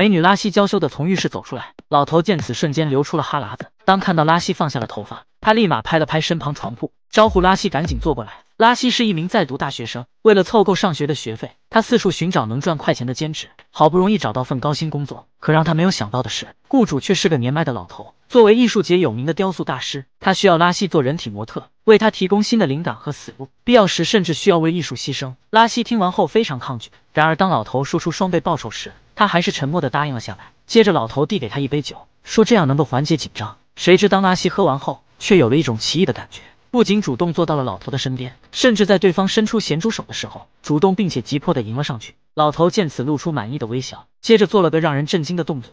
美女拉西娇羞的从浴室走出来，老头见此瞬间流出了哈喇子。当看到拉西放下了头发，他立马拍了拍身旁床铺，招呼拉西赶紧坐过来。拉西是一名在读大学生，为了凑够上学的学费，他四处寻找能赚快钱的兼职。好不容易找到份高薪工作，可让他没有想到的是，雇主却是个年迈的老头。作为艺术节有名的雕塑大师，他需要拉西做人体模特，为他提供新的灵感和思路，必要时甚至需要为艺术牺牲。拉西听完后非常抗拒，然而当老头说出双倍报酬时，他还是沉默的答应了下来。接着，老头递给他一杯酒，说这样能够缓解紧张。谁知当拉西喝完后，却有了一种奇异的感觉。不仅主动坐到了老头的身边，甚至在对方伸出咸猪手的时候，主动并且急迫的迎了上去。老头见此，露出满意的微笑，接着做了个让人震惊的动作。